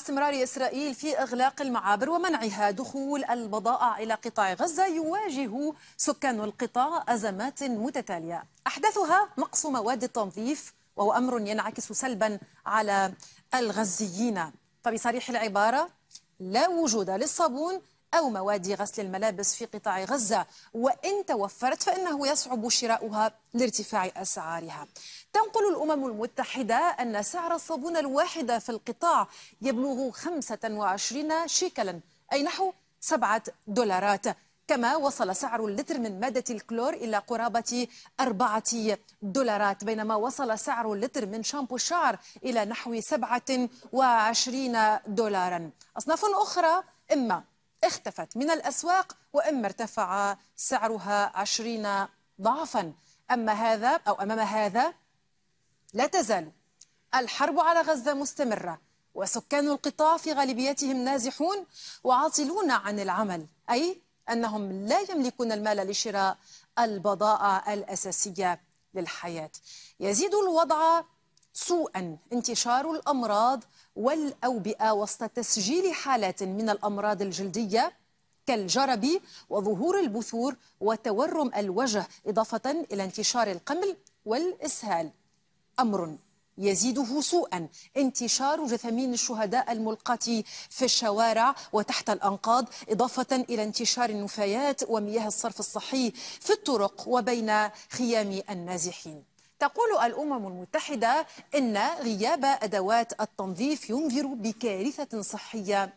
استمرار إسرائيل في إغلاق المعابر ومنعها دخول البضائع إلى قطاع غزة يواجه سكان القطاع أزمات متتالية أحدثها نقص مواد التنظيف وهو أمر ينعكس سلبا على الغزيين فبصريح العبارة لا وجود للصابون أو مواد غسل الملابس في قطاع غزة وإن توفرت فإنه يصعب شراؤها لارتفاع أسعارها تنقل الأمم المتحدة أن سعر الصابونة الواحدة في القطاع يبلغ 25 شيكلا أي نحو 7 دولارات كما وصل سعر اللتر من مادة الكلور إلى قرابة أربعة دولارات بينما وصل سعر اللتر من شامبو الشعر إلى نحو سبعة وعشرين دولارا أصناف أخرى إما اختفت من الأسواق وإما ارتفع سعرها عشرين ضعفا أما هذا أو أمام هذا لا تزال الحرب على غزة مستمرة وسكان القطاع في غالبيتهم نازحون وعاطلون عن العمل أي أنهم لا يملكون المال لشراء البضائع الأساسية للحياة يزيد الوضع سوءا انتشار الأمراض والأوبئة وسط تسجيل حالات من الأمراض الجلدية كالجرب وظهور البثور وتورم الوجه إضافة إلى انتشار القمل والإسهال أمر يزيده سوءا انتشار جثامين الشهداء الملقاة في الشوارع وتحت الأنقاض إضافة إلى انتشار النفايات ومياه الصرف الصحي في الطرق وبين خيام النازحين تقول الأمم المتحدة أن غياب أدوات التنظيف ينذر بكارثة صحية